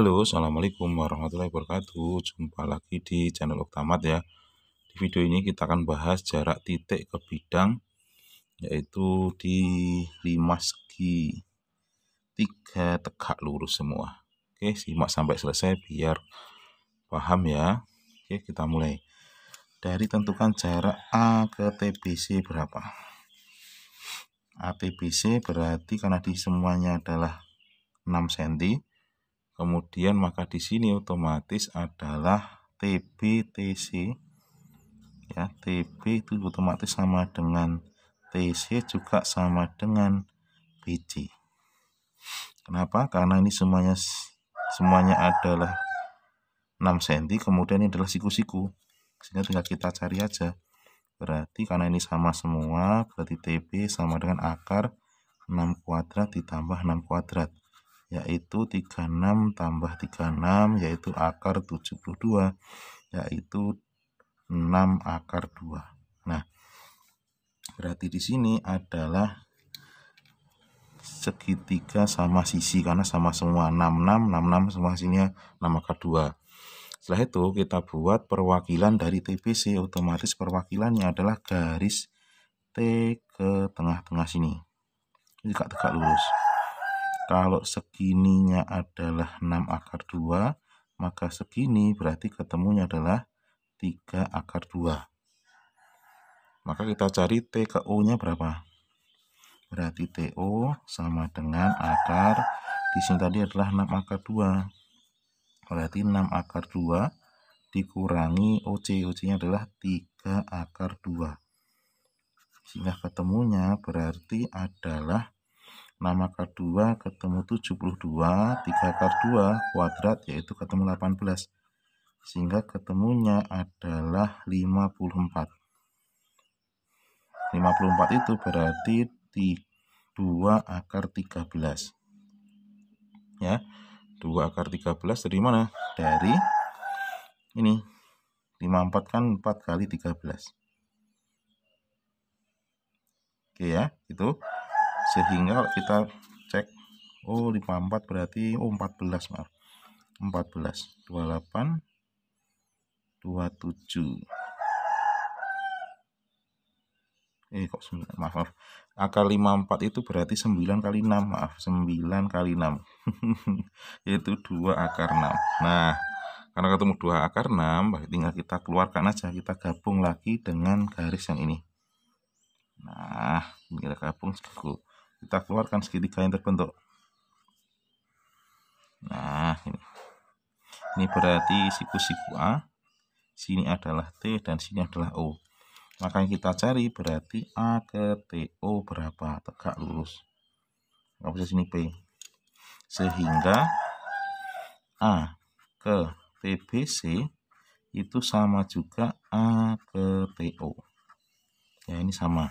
Halo, Assalamualaikum warahmatullahi wabarakatuh Jumpa lagi di channel Oktamat ya Di video ini kita akan bahas jarak titik ke bidang Yaitu di 5 segi 3 tegak lurus semua Oke, simak sampai selesai biar paham ya Oke, kita mulai Dari tentukan jarak A ke TBC berapa ATBC berarti karena di semuanya adalah 6 cm Kemudian maka di sini otomatis adalah TBTC ya TB itu otomatis sama dengan TC juga sama dengan BC. Kenapa? Karena ini semuanya semuanya adalah 6 cm kemudian ini adalah siku-siku. Sehingga tinggal kita cari aja. Berarti karena ini sama semua, berarti TB sama dengan akar 6 kuadrat ditambah 6 kuadrat yaitu 36 tambah 36 yaitu akar 72 yaitu 6 akar 2 nah berarti di sini adalah segitiga sama sisi karena sama semua 66 66 semua sisinya 6 akar 2 setelah itu kita buat perwakilan dari TBC otomatis perwakilannya adalah garis T ke tengah-tengah sini tegak-tegak lurus kalau segininya adalah 6 akar 2, maka segini berarti ketemunya adalah 3 akar 2. Maka kita cari TKO-nya berapa? Berarti TO sama dengan akar, di sini tadi adalah 6 akar 2. Berarti 6 akar 2 dikurangi OC. OC-nya adalah 3 akar 2. Sehingga ketemunya berarti adalah 6 akar 2 ketemu 72, 3 akar 2 kuadrat yaitu ketemu 18. Sehingga ketemunya adalah 54. 54 itu berarti 2 akar 13. Ya. 2 akar 13 dari mana? Dari ini. 54 kan 4 kali 13. Oke ya, itu sehingga kita cek oh 54 berarti oh 14 maaf 14 28 27 eh kok 9 maaf, maaf akar 54 itu berarti 9 kali 6 maaf 9 kali 6 itu 2 akar 6 nah karena ketemu 2 akar 6 tinggal kita keluarkan aja kita gabung lagi dengan garis yang ini nah kita gabung cukup kita keluarkan segitiga yang terbentuk nah ini ini berarti siku-siku A sini adalah T dan sini adalah O maka yang kita cari berarti A ke t o berapa tegak lurus nggak bisa sini P sehingga A ke TBC itu sama juga A ke TO ya ini sama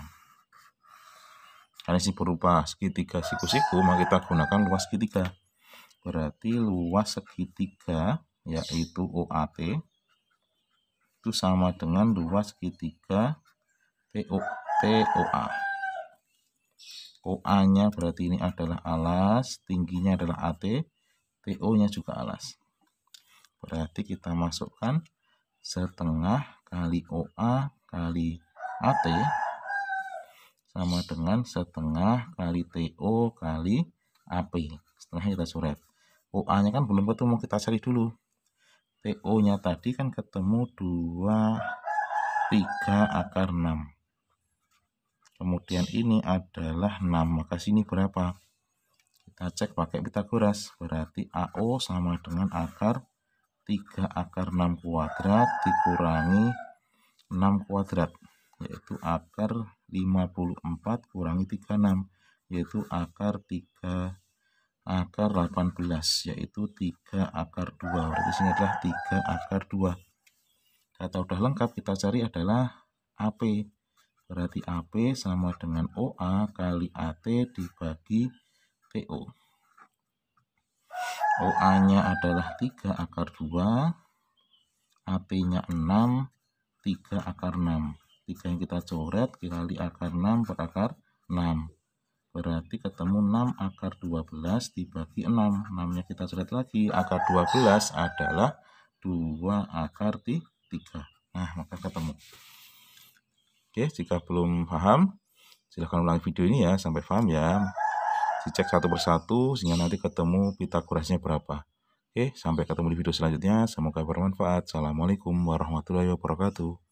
karena ini berupa segitiga siku-siku maka kita gunakan luas segitiga berarti luas segitiga yaitu OAT itu sama dengan luas segitiga TOA OA nya berarti ini adalah alas tingginya adalah AT TO nya juga alas berarti kita masukkan setengah kali OA kali AT sama dengan setengah kali TO kali AP. Setelahnya kita coret. OA-nya kan belum ketemu, kita cari dulu. TO-nya tadi kan ketemu 2, 3 akar 6. Kemudian ini adalah 6, maka sini berapa? Kita cek pakai Pitagoras, berarti AO sama dengan akar 3 akar 6 kuadrat dikurangi 6 kuadrat yaitu akar 54 kurangi 36 yaitu akar 3 akar 18 yaitu 3 akar 2 berarti sini adalah 3 akar 2 kata udah lengkap kita cari adalah AP berarti AP sama dengan OA kali AT dibagi TO OA nya adalah 3 akar 2 AT nya 6 3 akar 6 3 yang kita coret dikali akar 6 per akar 6 berarti ketemu 6 akar 12 dibagi 6 6 nya kita coret lagi akar 12 adalah 2 akar 3 nah maka ketemu oke jika belum paham silahkan ulangi video ini ya sampai paham ya dicek satu persatu sehingga nanti ketemu Pitagorasnya berapa oke sampai ketemu di video selanjutnya semoga bermanfaat assalamualaikum warahmatullahi wabarakatuh